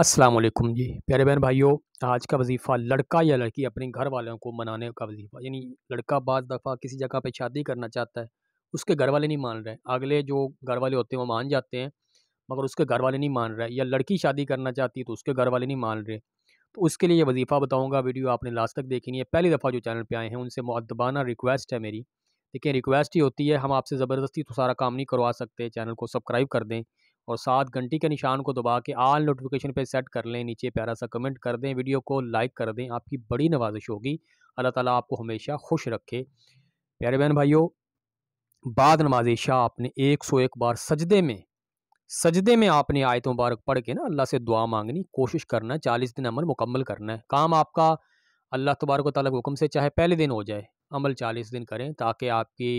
असलम जी प्यारे बहन भाइयों आज का वजीफ़ा लड़का या लड़की अपने घर वालों को मनाने का वजीफ़ा यानी लड़का बाद दफ़ा किसी जगह पे शादी करना चाहता है उसके घर वाले नहीं मान रहे अगले जो घर वाले होते हैं वो मान जाते हैं मगर उसके घर वाले नहीं मान रहे या लड़की शादी करना चाहती है तो उसके घर वाले नहीं मान रहे तो उसके लिए ये वजीफ़ा बताऊँगा वीडियो आपने लास्ट तक देखी नहीं है पहली दफ़ा जो चैनल पर आए हैं उनसे मुद्दबाना रिक्वेस्ट है मेरी देखिए रिक्वेस्ट ही होती है हम आपसे ज़बरदस्ती तो सारा काम नहीं करवा सकते चैनल को सब्सक्राइब कर दें और साथ घंटी के निशान को दबा के आल नोटिफिकेशन पे सेट कर लें नीचे प्यारा सा कमेंट कर दें वीडियो को लाइक कर दें आपकी बड़ी नवाजिश होगी अल्लाह ताला आपको हमेशा खुश रखे प्यारे बहन भाइयों बाद नमाज शाह आपने एक सौ एक बार सजदे में सजदे में आपने आयत मुबारक पढ़ के ना अल्लाह से दुआ मांगनी कोशिश करना है चालीस दिन अमल मुकम्मल करना है काम आपका अल्लाह तबारक ताली के हुक्म से चाहे पहले दिन हो जाए अमल चालीस दिन करें ताकि आपकी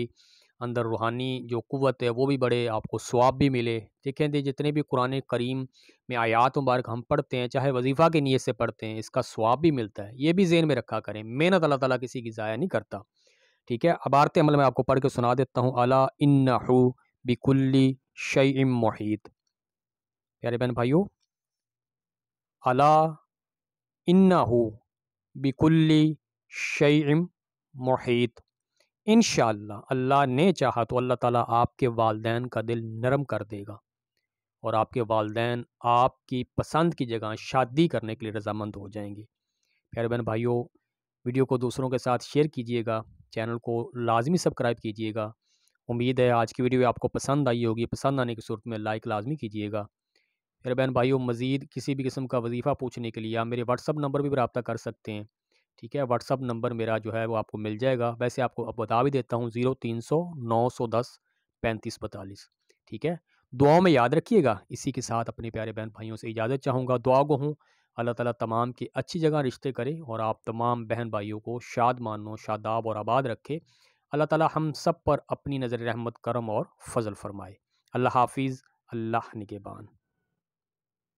अंदर रूहानी जो क़ुत है वो भी बढ़े आपको स्वाब भी मिले देखें जी जितने भी कुरान करीम में आयात मुबारक हम पढ़ते हैं चाहे वजीफ़ा की नीयत से पढ़ते हैं इसका स्वाब भी मिलता है ये भी जेन में रखा करें मेहनत अल्लाह ताला किसी की ज़ाया नहीं करता ठीक है अबारत अमल मैं आपको पढ़ के सुना देता हूँ अला इन्नहु बिकुल्ली शई मोहित प्यारे बहन भाइयों अला हो बिकुल्ली शई मोहित इन अल्लाह ने चाहा तो अल्लाह ताला आपके वालदे का दिल नरम कर देगा और आपके वालदे आपकी पसंद की जगह शादी करने के लिए रजामंद हो जाएंगे प्यारे बहन भाइयों वीडियो को दूसरों के साथ शेयर कीजिएगा चैनल को लाजमी सब्सक्राइब कीजिएगा उम्मीद है आज की वीडियो आपको पसंद आई होगी पसंद आने की सूरत में लाइक लाजमी कीजिएगा प्यारे बहन भाइयों मज़ीद किसी भी किस्म का वजीफ़ा पूछने के लिए आप मेरे व्हाट्सअप नंबर भी रबता कर सकते हैं ठीक है व्हाट्सअप नंबर मेरा जो है वो आपको मिल जाएगा वैसे आपको अब बता भी देता हूँ ज़ीरो तीन सौ नौ सौ दस पैंतीस बतालीस ठीक है दुआओं में याद रखिएगा इसी के साथ अपने प्यारे बहन भाइयों से इजाज़त चाहूँगा दुआ गो हूँ अल्लाह ताला तमाम की अच्छी जगह रिश्ते करे और आप तमाम बहन भाइयों को शाद मानो शादाब और आबाद रखे अल्लाह ताला हम सब पर अपनी नज़र रहमत करम और फजल फरमाए अल्लाह हाफिज़ अल्लाह निगेबान